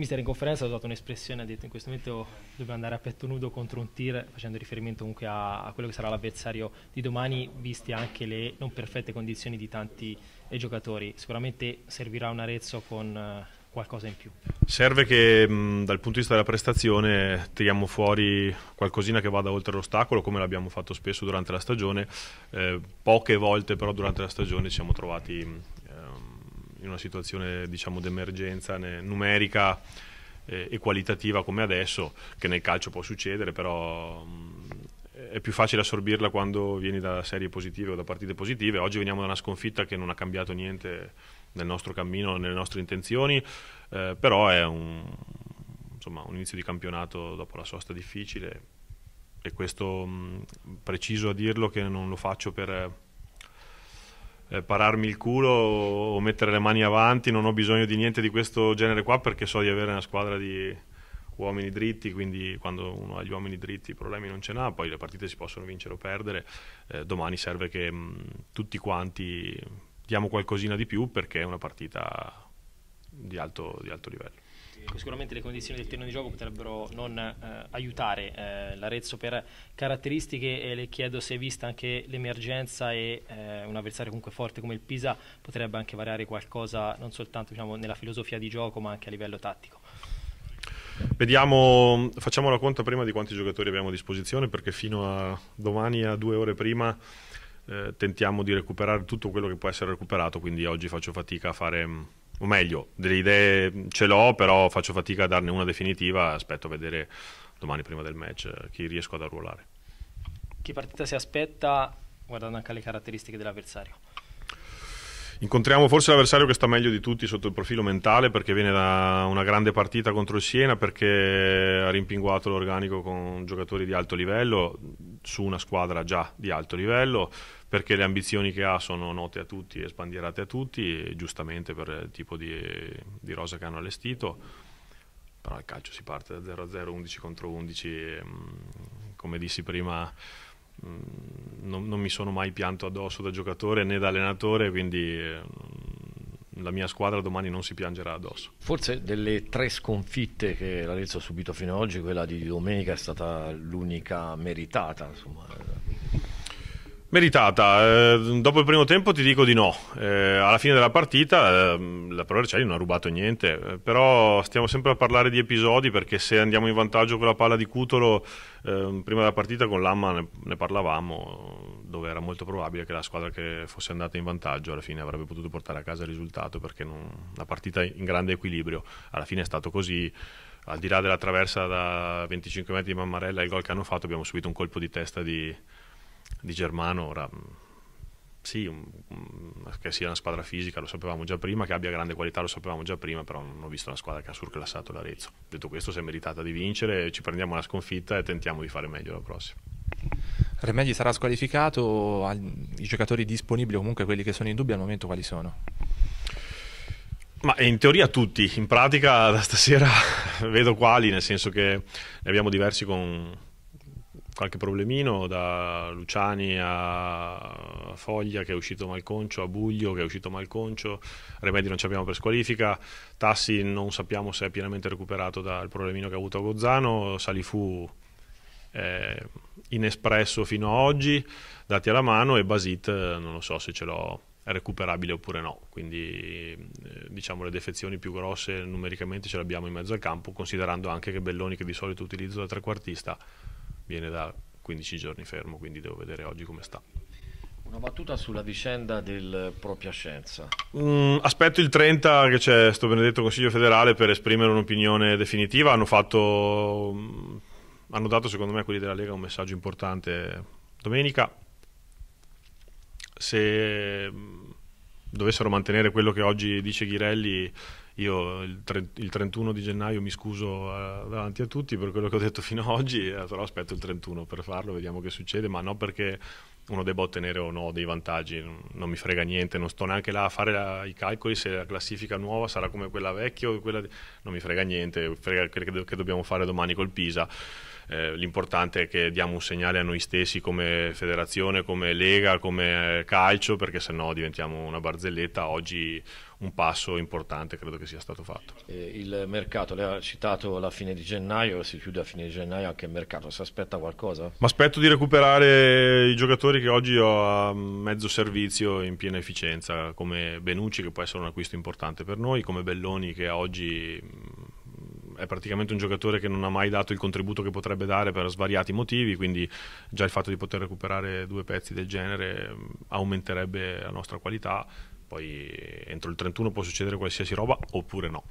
mister in conferenza ha usato un'espressione, ha detto in questo momento dobbiamo andare a petto nudo contro un tir, facendo riferimento comunque a, a quello che sarà l'avversario di domani, viste anche le non perfette condizioni di tanti eh, giocatori. Sicuramente servirà un Arezzo con eh, qualcosa in più. Serve che mh, dal punto di vista della prestazione tiriamo fuori qualcosina che vada oltre l'ostacolo, come l'abbiamo fatto spesso durante la stagione. Eh, poche volte però durante la stagione ci siamo trovati in una situazione diciamo, di emergenza numerica eh, e qualitativa come adesso, che nel calcio può succedere, però mh, mm, è più facile assorbirla quando vieni da serie positive o da partite positive. Oggi veniamo da una sconfitta che non ha cambiato niente nel nostro cammino, nelle nostre intenzioni, eh, però è un, insomma, un inizio di campionato dopo la sosta difficile e questo mh, mm, preciso a dirlo che non lo faccio per eh, pararmi il culo o, mettere le mani avanti, non ho bisogno di niente di questo genere qua perché so di avere una squadra di uomini dritti, quindi quando uno ha gli uomini dritti i problemi non ce n'ha, poi le partite si possono vincere o perdere, eh, domani serve che mh, mm, tutti quanti diamo qualcosina di più perché è una partita di alto, di alto livello sicuramente le condizioni del terreno di gioco potrebbero non eh, aiutare eh, l'Arezzo per caratteristiche e le chiedo se vista anche l'emergenza e eh, un avversario comunque forte come il Pisa potrebbe anche variare qualcosa non soltanto diciamo, nella filosofia di gioco ma anche a livello tattico. Vediamo, facciamo la conta prima di quanti giocatori abbiamo a disposizione perché fino a domani a due ore prima eh, tentiamo di recuperare tutto quello che può essere recuperato quindi oggi faccio fatica a fare mm, o meglio, delle idee ce l'ho, però faccio fatica a darne una definitiva, aspetto a vedere domani prima del match eh, chi riesco ad arruolare. Che partita si aspetta guardando anche le caratteristiche dell'avversario? Incontriamo forse l'avversario che sta meglio di tutti sotto il profilo mentale perché viene da una grande partita contro il Siena, perché ha rimpinguato l'organico con giocatori di alto livello su una squadra già di alto livello perché le ambizioni che ha sono note a tutti e sbandierate a tutti, giustamente per il tipo di, di rosa che hanno allestito però il calcio si parte da 0 a 0, 11 contro 11, mm, come dissi prima mm, non, non, mi sono mai pianto addosso da giocatore né da allenatore, quindi eh, la mia squadra domani non si piangerà addosso. Forse delle tre sconfitte che l'Arezzo ha subito fino ad oggi, quella di domenica è stata l'unica meritata. Insomma Meritata, eh, dopo il primo tempo ti dico di no, eh, alla fine della partita eh, la Provercelli non ha rubato niente, eh, però stiamo sempre a parlare di episodi perché se andiamo in vantaggio con la palla di Cutolo, ehm, prima della partita con Lamma ne, ne, parlavamo, dove era molto probabile che la squadra che fosse andata in vantaggio alla fine avrebbe potuto portare a casa il risultato perché non, una partita in grande equilibrio, alla fine è stato così al di là della traversa da 25 metri di Mammarella e il gol che hanno fatto abbiamo subito un colpo di testa di, di Germano, ora mm, sì, un, un, mm, che sia una squadra fisica lo sapevamo già prima, che abbia grande qualità lo sapevamo già prima, però non ho visto una squadra che ha surclassato l'Arezzo. Detto questo, si è meritata di vincere, ci prendiamo la sconfitta e tentiamo di fare meglio la prossima. Remedi sarà squalificato, i giocatori disponibili o comunque quelli che sono in dubbio al momento quali sono? Ma in teoria tutti, in pratica da stasera vedo quali, nel senso che ne abbiamo diversi con qualche problemino, da Luciani a Foglia che è uscito malconcio, a Buglio che è uscito malconcio, Remedi non ci abbiamo per squalifica, Tassi non sappiamo se è pienamente recuperato dal problemino che ha avuto a Gozzano, Salifu eh, inespresso fino a oggi, dati alla mano e Basit eh, non lo so se ce l'ho recuperabile oppure no. Quindi eh, diciamo le defezioni più grosse numericamente ce le abbiamo in mezzo al campo, considerando anche che Belloni, che di solito utilizzo da trequartista, viene da 15 giorni fermo, quindi devo vedere oggi come sta. Una battuta sulla vicenda del propria scienza. Mm, aspetto il 30 che c'è sto benedetto Consiglio federale per esprimere un'opinione definitiva. Hanno, fatto, mm, hanno dato, secondo me, a quelli della Lega un messaggio importante domenica. Se mm, dovessero mantenere quello che oggi dice Ghirelli io il, tre, il 31 di gennaio mi scuso eh, davanti a tutti per quello che ho detto fino ad oggi, eh, però aspetto il 31 per farlo, vediamo che succede, ma non perché uno debba ottenere o no dei vantaggi, non, non mi frega niente, non sto neanche là a fare la, i calcoli se la classifica nuova sarà come quella vecchia o quella... Di... non mi frega niente, frega quello che, do, che dobbiamo fare domani col Pisa. Eh, l'importante è che diamo un segnale a noi stessi come federazione, come lega, come eh, calcio, perché sennò diventiamo una barzelletta. Oggi un passo importante credo che sia stato fatto. Eh, il mercato, lei ha citato la fine di gennaio, si chiude a fine di gennaio anche il mercato, si aspetta qualcosa? Mi aspetto di recuperare i giocatori che oggi ho a mezzo servizio in piena efficienza, come Benucci che può essere un acquisto importante per noi, come Belloni che oggi è praticamente un giocatore che non ha mai dato il contributo che potrebbe dare per svariati motivi, quindi già il fatto di poter recuperare due pezzi del genere mm, aumenterebbe la nostra qualità, poi entro il 31 può succedere qualsiasi roba oppure no.